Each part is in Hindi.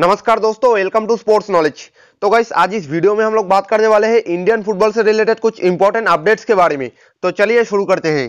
नमस्कार दोस्तों वेलकम टू स्पोर्ट्स नॉलेज तो गाइस आज इस वीडियो में हम लोग बात करने वाले हैं इंडियन फुटबॉल से रिलेटेड कुछ इंपॉर्टेंट अपडेट्स के बारे में तो चलिए शुरू करते हैं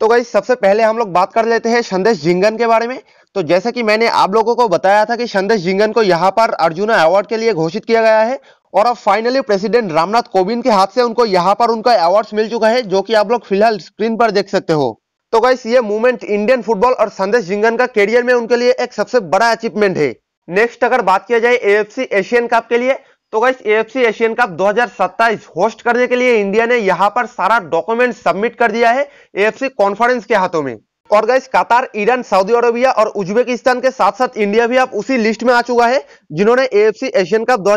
तो गाइस सबसे पहले हम लोग बात कर लेते हैं संदेश जिंगन के बारे में तो जैसा कि मैंने आप लोगों को बताया था कि संदेश जिंगन को यहाँ पर अर्जुना अवार्ड के लिए घोषित किया गया है और अब फाइनली प्रेसिडेंट रामनाथ कोविंद के हाथ से उनको यहाँ पर उनका अवार्ड मिल चुका है जो की आप लोग फिलहाल स्क्रीन पर देख सकते हो तो गाइस ये मूवमेंट इंडियन फुटबॉल और संदेश जिंगन का करियर में उनके लिए एक सबसे बड़ा अचीवमेंट है नेक्स्ट अगर बात किया जाए एएफसी एशियन कप के लिए तो guys AFC Asian cup 2027 host करने के लिए इंडिया ने यहां पर सारा डॉक्यूमेंट सबमिट कर दिया है एएफसी कॉन्फ्रेंस के हाथों में और guys Qatar Iran Saudi Arabia और उज्बेकिस्तान के साथ साथ इंडिया भी आप उसी लिस्ट में आ चुका है जिन्होंने एएफसी एशियन कप दो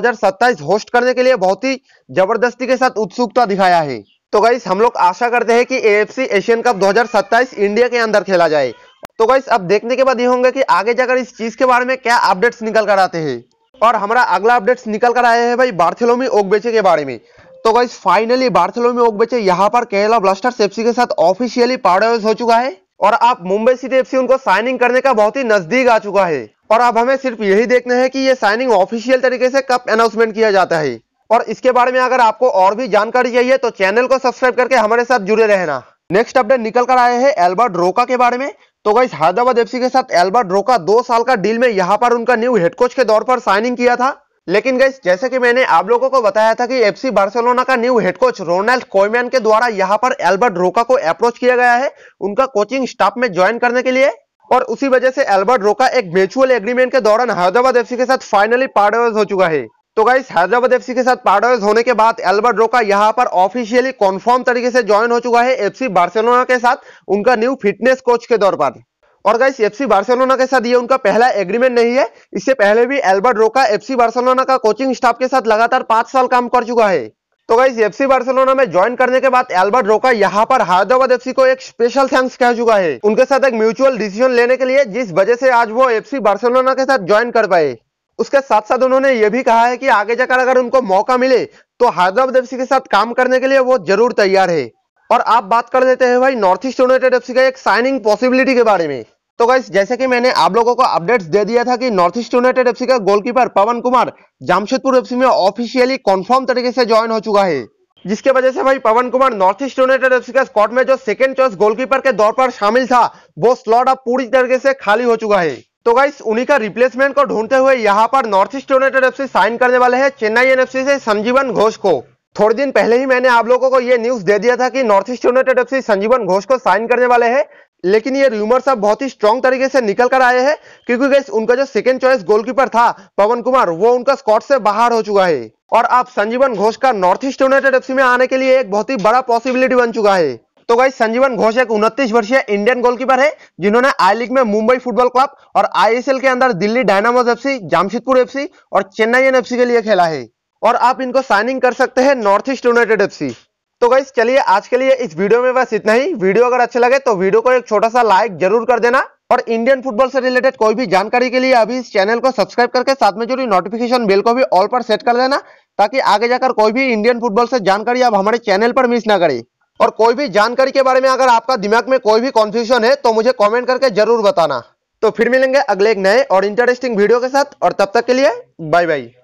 होस्ट करने के लिए बहुत ही जबरदस्ती के साथ उत्सुकता दिखाया है तो गाइस हम लोग आशा करते हैं कि एएफसी एशियन कप 2027 इंडिया के अंदर खेला जाए तो गाइस अब देखने के बाद ये होंगे कि आगे जाकर इस चीज के बारे में क्या अपडेट्स निकल कर आते हैं और हमारा अगला अपडेट्स निकल कर आया है भाई बार्थेलोमी ओकबेचे के बारे में तो गाइस फाइनली बार्थेलोमी ओकबेचे यहाँ पर केरला ब्लास्टर्स एफसी के साथ ऑफिशियली पार्टनर्स हो चुका है और आप मुंबई सिटी एफसी उनको साइनिंग करने का बहुत ही नजदीक आ चुका है और अब हमें सिर्फ यही देखना है कि ये साइनिंग ऑफिशियल तरीके से कब अनाउंसमेंट किया जाता है और इसके बारे में अगर आपको और भी जानकारी चाहिए तो चैनल को सब्सक्राइब करके हमारे साथ जुड़े रहना नेक्स्ट अपडेट निकल कर आए हैं एल्बर्ट रोका के बारे में तो गाइस हैदराबाद एफसी के साथ एल्बर्ट रोका दो साल का डील में यहाँ पर उनका न्यू हेड कोच के तौर पर साइनिंग किया था लेकिन गाइस जैसे कि मैंने आप लोगों को बताया था कि एफसी बार्सिलोना का new head coach Ronald Koeman के द्वारा यहाँ पर एल्बर्ट रोका को अप्रोच किया गया है उनका कोचिंग स्टाफ में ज्वाइन करने के लिए और उसी वजह से एल्बर्ट रोका एक म्यूचुअल एग्रीमेंट के दौरान हैदराबाद एफसी के साथ फाइनली पार्टनर्स हो चुका है तो गाइस हैदराबाद एफसी के साथ पार्टनर्स होने के बाद एल्बर्ट रोका यहां पर ऑफिशियली कॉन्फर्म तरीके से ज्वाइन हो चुका है एफसी बार्सिलोना के साथ उनका न्यू फिटनेस कोच के तौर पर और गाइस एफसी बार्सिलोना के साथ ये उनका पहला एग्रीमेंट नहीं है इससे पहले भी एल्बर्ट रोका एफसी बार्सिलोना का कोचिंग स्टाफ के साथ लगातार पांच साल काम कर चुका है तो गाइस एफसी बार्सिलोना में ज्वाइन करने के बाद एल्बर्ट रोका यहाँ पर हैदराबाद एफसी को एक स्पेशल थैंक्स कह चुका है उनके साथ एक म्यूचुअल डिसीजन लेने के लिए जिस वजह से आज वो एफसी बार्सिलोना के साथ ज्वाइन कर पाए उसके साथ साथ उन्होंने ये भी कहा है कि आगे जाकर अगर उनको मौका मिले तो हैदराबाद एफसी के साथ काम करने के लिए वो जरूर तैयार है और आप बात कर लेते हैं भाई नॉर्थ ईस्ट यूनाइटेड एफसी का एक साइनिंग पॉसिबिलिटी के बारे में तो गाइस जैसे कि मैंने आप लोगों को अपडेट्स दे दिया था कि नॉर्थ ईस्ट यूनाइटेड एफसी का गोलकीपर पवन कुमार जामशेदपुर एफसी में ऑफिशियली कंफर्म तरीके से ज्वाइन हो चुका है जिसके वजह से भाई Pawan Kumar North east United FC का स्कॉट में जो सेकंड चॉइस गोलकीपर के दौर पर शामिल था वो स्लॉट अब पूरी तरीके से खाली हो चुका है तो गाइस उन्हीं का रिप्लेसमेंट को ढूंढते हुए यहां पर North east United F sign करने वाले हैं चेन्नई एनएफसी से संजीवन घोष को थोड़े दिन पहले ही मैंने आप लोगों को यह न्यूज दे दिया था कि North east United F Sanjiban Ghosh को साइन करने वाले है लेकिन ये रूमर सब बहुत ही स्ट्रॉन्ग तरीके से निकल कर आए हैं क्योंकि गैस उनका जो सेकंड चॉइस गोलकीपर था पवन कुमार वो उनका स्कॉट से बाहर हो चुका है और अब संजीवन घोष का नॉर्थ ईस्ट यूनाइटेड एफ में आने के लिए एक बहुत ही बड़ा पॉसिबिलिटी बन चुका है तो गाइस संजीवन घोष एक उनतीस वर्षीय इंडियन गोलकीपर है जिन्होंने आई लीग में मुंबई फुटबॉल क्लब और आईएसएल के अंदर Delhi Dynamos FC Jamshedpur FC और चेन्नईयन एफसी के लिए खेला है और आप इनको साइनिंग कर सकते हैं नॉर्थ ईस्ट यूनाइटेड एफसी तो गाइस चलिए आज के लिए इस वीडियो में बस इतना ही वीडियो अगर अच्छे लगे तो वीडियो को एक छोटा सा लाइक जरूर कर देना और इंडियन फुटबॉल से रिलेटेड कोई भी जानकारी के लिए अभी इस चैनल को सब्सक्राइब करके साथ में जुड़ी नोटिफिकेशन बेल को भी ऑल पर सेट कर देना ताकि आगे जाकर कोई भी इंडियन फुटबॉल से जानकारी आप हमारे चैनल पर मिस ना करें और कोई भी जानकारी के बारे में अगर आपका दिमाग में कोई भी कॉन्फ्यूजन है तो मुझे कॉमेंट करके जरूर बताना तो फिर मिलेंगे अगले एक नए और इंटरेस्टिंग वीडियो के साथ और तब तक के लिए बाय बाय